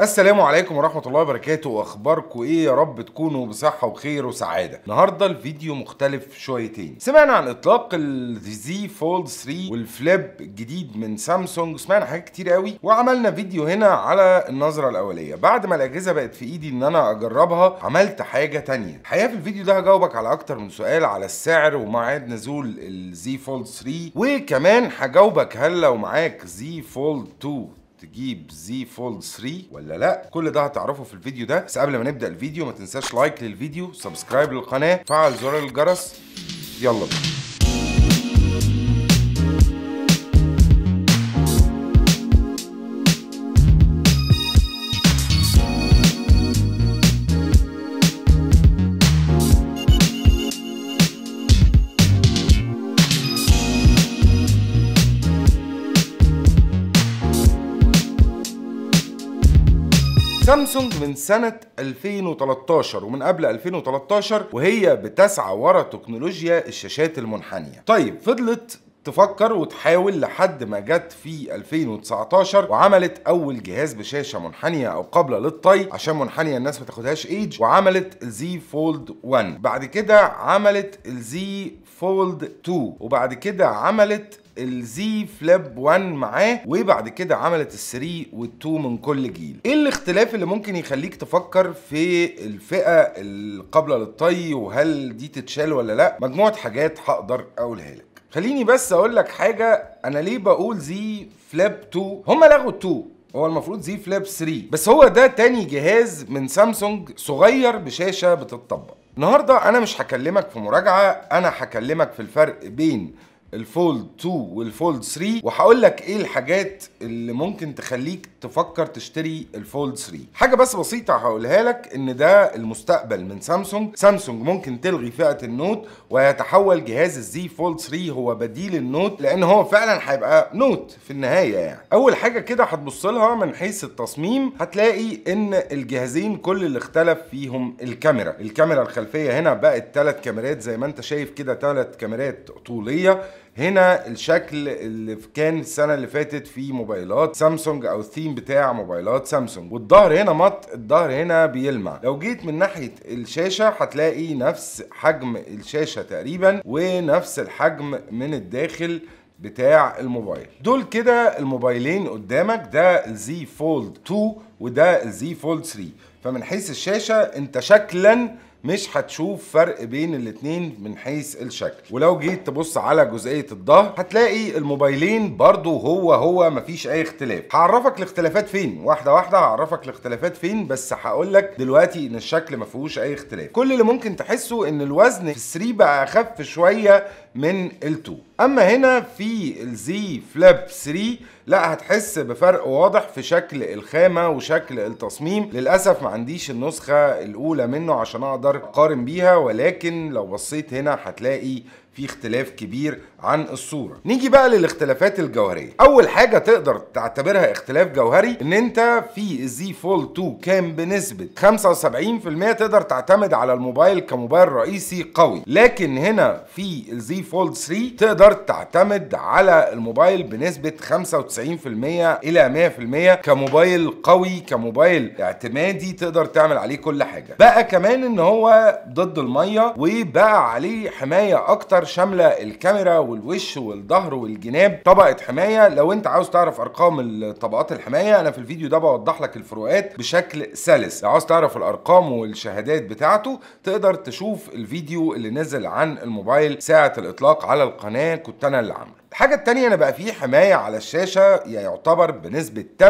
السلام عليكم ورحمة الله وبركاته واخباركم ايه يا رب تكونوا بصحة وخير وسعادة النهاردة الفيديو مختلف شويتين سمعنا عن اطلاق الزي فولد 3 والفليب الجديد من سامسونج سمعنا حاجات كتير قوي وعملنا فيديو هنا على النظرة الاولية بعد ما الاجهزة بقت في ايدي ان انا اجربها عملت حاجة تانية الحقيقة في الفيديو ده هجاوبك على اكتر من سؤال على السعر وميعاد نزول الزي فولد 3 وكمان هجاوبك هل لو معاك زي فولد 2 تجيب زي فولد 3 ولا لا كل ده هتعرفه في الفيديو ده بس قبل ما نبدا الفيديو ما تنساش لايك للفيديو سبسكرايب للقناه فعل زر الجرس يلا بينا سامسونج من سنة 2013 ومن قبل 2013 وهي بتسعى ورا تكنولوجيا الشاشات المنحنية طيب فضلت تفكر وتحاول لحد ما جت في 2019 وعملت اول جهاز بشاشه منحنيه او قابله للطي عشان منحنيه الناس ما تاخدهاش ايج وعملت الزي فولد 1 بعد كده عملت الزي فولد 2 وبعد كده عملت الزي فلاب 1 معاه وبعد كده عملت السري والتو من كل جيل ايه الاختلاف اللي ممكن يخليك تفكر في الفئه القابله للطي وهل دي تتشال ولا لا مجموعه حاجات هقدر اقولها لك خليني بس اقول لك حاجه انا ليه بقول زي فلاب 2 هم لغوا 2 هو المفروض زي فلاب 3 بس هو ده تاني جهاز من سامسونج صغير بشاشه بتطبق النهارده انا مش هكلمك في مراجعه انا هكلمك في الفرق بين الفولد 2 والفولد 3 وهقول لك ايه الحاجات اللي ممكن تخليك تفكر تشتري الفولد 3 حاجه بس بسيطه هقولها لك ان ده المستقبل من سامسونج سامسونج ممكن تلغي فئه النوت ويتحول جهاز الزي فولد 3 هو بديل النوت لان هو فعلا هيبقى نوت في النهايه يعني اول حاجه كده هتبص لها من حيث التصميم هتلاقي ان الجهازين كل اللي اختلف فيهم الكاميرا الكاميرا الخلفيه هنا بقت ثلاث كاميرات زي ما انت شايف كده ثلاث كاميرات طوليه هنا الشكل اللي كان السنه اللي فاتت في موبايلات سامسونج او الثيم بتاع موبايلات سامسونج والظهر هنا مط الظهر هنا بيلمع لو جيت من ناحيه الشاشه هتلاقي نفس حجم الشاشه تقريبا ونفس الحجم من الداخل بتاع الموبايل دول كده الموبايلين قدامك ده الزي فولد 2 وده الزي فولد 3 فمن حيث الشاشه انت شكلا مش هتشوف فرق بين الاتنين من حيث الشكل ولو جيت تبص على جزئيه الظهر هتلاقي الموبايلين برضو هو هو مفيش اي اختلاف هعرفك الاختلافات فين واحده واحده هعرفك الاختلافات فين بس هقول لك دلوقتي ان الشكل ما فيهوش اي اختلاف كل اللي ممكن تحسه ان الوزن في 3 بقى اخف شويه من ال2 اما هنا في الزي فلاب 3 لا هتحس بفرق واضح في شكل الخامه وشكل التصميم للاسف ما عنديش النسخه الاولى منه عشان اقدر اقارن بيها ولكن لو بصيت هنا هتلاقي في اختلاف كبير عن الصوره نيجي بقى للاختلافات الجوهريه اول حاجه تقدر تعتبرها اختلاف جوهري ان انت في الزي فول 2 كان بنسبه 75% تقدر تعتمد على الموبايل كموبايل رئيسي قوي لكن هنا في الزي فول 3 تقدر تعتمد على الموبايل بنسبه 95% الى 100% كموبايل قوي كموبايل اعتمادي تقدر تعمل عليه كل حاجه بقى كمان ان هو ضد الميه وبقى عليه حمايه اكتر شامله الكاميرا والوش والظهر والجناب طبقه حمايه لو انت عاوز تعرف ارقام طبقات الحمايه انا في الفيديو ده بوضح لك الفروقات بشكل سلس لو عاوز تعرف الارقام والشهادات بتاعته تقدر تشوف الفيديو اللي نزل عن الموبايل ساعه الاطلاق على القناه كنت انا اللي عامله الحاجة التانية أنا بقى فيه حماية على الشاشة يعتبر بنسبة 80%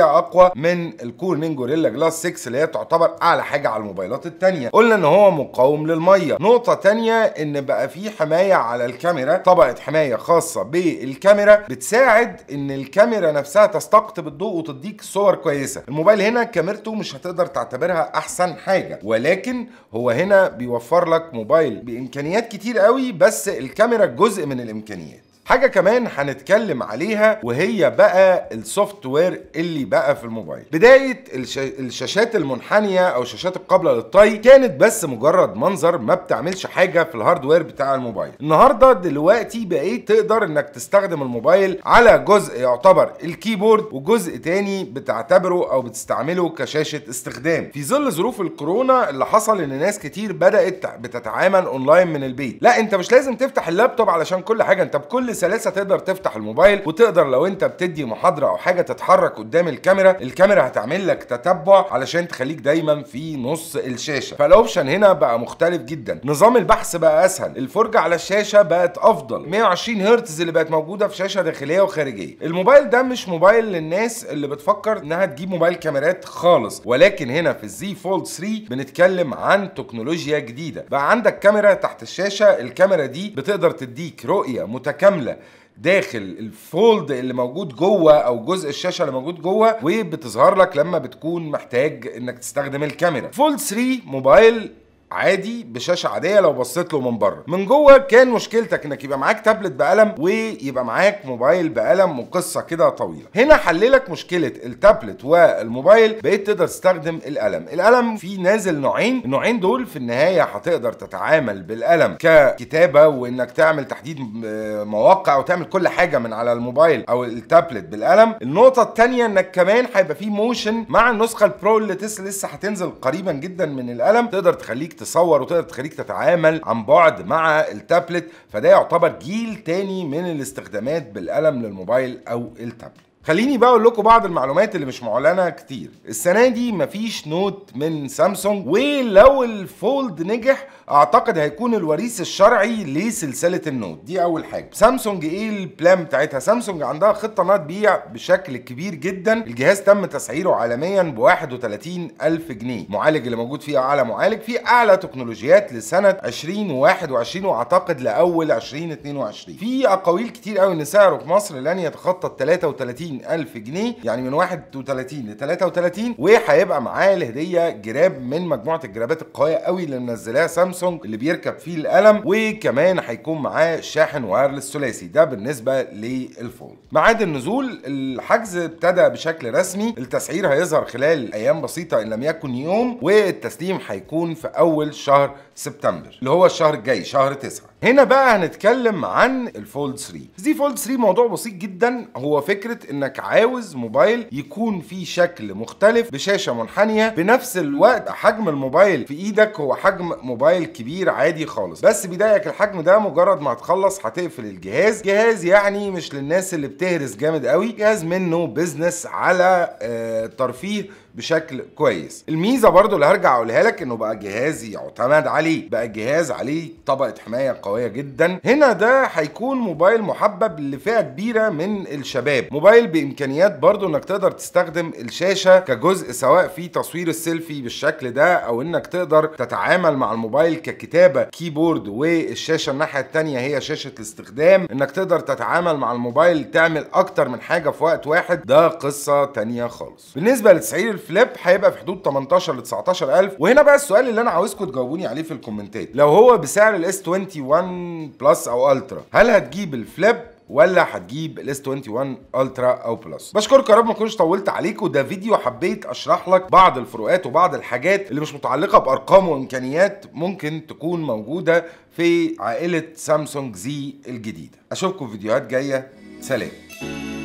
أقوى من الكورنين جوريلا جلاس 6 اللي هي تعتبر أعلى حاجة على الموبايلات التانية قلنا إن هو مقاوم للمية نقطة تانية إن بقى فيه حماية على الكاميرا طبقة حماية خاصة بالكاميرا بتساعد إن الكاميرا نفسها تستقطب الضوء وتديك صور كويسة الموبايل هنا كاميرته مش هتقدر تعتبرها أحسن حاجة ولكن هو هنا بيوفر لك موبايل بإمكانيات كتير قوي بس الكاميرا جزء من الإمكانيات حاجه كمان هنتكلم عليها وهي بقى السوفت وير اللي بقى في الموبايل بدايه الشاشات المنحنيه او شاشات القابله للطي كانت بس مجرد منظر ما بتعملش حاجه في الهاردوير بتاع الموبايل النهارده دلوقتي بقيت تقدر انك تستخدم الموبايل على جزء يعتبر الكيبورد وجزء تاني بتعتبره او بتستعمله كشاشه استخدام في ظل ظروف الكورونا اللي حصل ان ناس كتير بدات بتتعامل اونلاين من البيت لا انت مش لازم تفتح اللابتوب علشان كل حاجه انت بكل سلاسه تقدر تفتح الموبايل وتقدر لو انت بتدي محاضره او حاجه تتحرك قدام الكاميرا الكاميرا هتعمل لك تتبع علشان تخليك دايما في نص الشاشه فالاوبشن هنا بقى مختلف جدا نظام البحث بقى اسهل الفرجه على الشاشه بقت افضل 120 هرتز اللي بقت موجوده في شاشه داخليه وخارجيه الموبايل ده مش موبايل للناس اللي بتفكر انها تجيب موبايل كاميرات خالص ولكن هنا في الزي فولد 3 بنتكلم عن تكنولوجيا جديده بقى عندك كاميرا تحت الشاشه الكاميرا دي بتقدر تديك رؤيه متكامله عامله داخل الفولد اللي موجود جوه او جزء الشاشه اللي موجود جوه وبتظهر لك لما بتكون محتاج انك تستخدم الكاميرا فولد 3 موبايل عادي بشاشه عاديه لو بصيت له من بره من جوه كان مشكلتك انك يبقى معاك تابلت بقلم ويبقى معاك موبايل بقلم وقصه كده طويله هنا حللك مشكله التابلت والموبايل بقيت تقدر تستخدم القلم القلم في نازل نوعين النوعين دول في النهايه هتقدر تتعامل بالقلم ككتابه وانك تعمل تحديد آه، مواقع وتعمل كل حاجه من على الموبايل او التابلت بالقلم النقطه الثانيه انك كمان هيبقى فيه موشن مع النسخه البرو اللي لسه هتنزل قريبا جدا من القلم تقدر تخليك تصور وتقدر تخليك تتعامل عن بعد مع التابلت فده يعتبر جيل تاني من الاستخدامات بالقلم للموبايل او التابلت خليني بقى اقول لكم بعض المعلومات اللي مش معلنه كتير السنه دي مفيش نوت من سامسونج ولو الفولد نجح اعتقد هيكون الوريث الشرعي لسلسله النوت دي اول حاجه سامسونج ايه البلان بتاعتها سامسونج عندها خطه انها تبيع بشكل كبير جدا الجهاز تم تسعيره عالميا ب 31 الف جنيه المعالج اللي موجود فيه اعلى معالج فيه اعلى تكنولوجيات لسنه 2021 واعتقد لاول 2022 في اقاويل كتير قوي ان سعره في مصر لن يتخطى ال 33 الف جنيه يعني من 31 ل 33 وهيبقى معاه الهديه جراب من مجموعه الجرابات القويه قوي اللي منزلاها سامسونج سامسونج اللي بيركب فيه القلم وكمان هيكون معاه شاحن وايرلس ثلاثي ده بالنسبه للفولد ميعاد النزول الحجز ابتدى بشكل رسمي التسعير هيظهر خلال ايام بسيطه ان لم يكن يوم والتسليم هيكون في اول شهر سبتمبر اللي هو الشهر الجاي شهر 9 هنا بقى هنتكلم عن الفولد 3 زي فولد 3 موضوع بسيط جدا هو فكره انك عاوز موبايل يكون فيه شكل مختلف بشاشه منحنيه بنفس الوقت حجم الموبايل في ايدك هو حجم موبايل سائل كبير عادي خالص بس بيضايقك الحجم ده مجرد ما هتخلص هتقفل الجهاز جهاز يعني مش للناس اللي بتهرس جامد قوي جهاز منه بزنس على آه، ترفيه بشكل كويس الميزه برضو اللي هرجع اقولها لك انه بقى جهاز يعتمد عليه بقى جهاز عليه طبقه حمايه قويه جدا هنا ده هيكون موبايل محبب لفئه كبيره من الشباب موبايل بامكانيات برضو انك تقدر تستخدم الشاشه كجزء سواء في تصوير السيلفي بالشكل ده او انك تقدر تتعامل مع الموبايل ككتابه كيبورد والشاشه الناحيه الثانيه هي شاشه الاستخدام انك تقدر تتعامل مع الموبايل تعمل اكتر من حاجه في وقت واحد ده قصه تانية خالص بالنسبه لتسعير الفليب هيبقى في حدود 18 ل 19000 وهنا بقى السؤال اللي انا عاوزكم تجاوبوني عليه في الكومنتات لو هو بسعر الاس 21 بلس او الترا هل هتجيب الفليب ولا هتجيب الاس 21 الترا او بلس بشكرك يا رب ما اكونش طولت عليك وده فيديو حبيت اشرح لك بعض الفروقات وبعض الحاجات اللي مش متعلقه بارقام وامكانيات ممكن تكون موجوده في عائله سامسونج زي الجديده اشوفكم في فيديوهات جايه سلام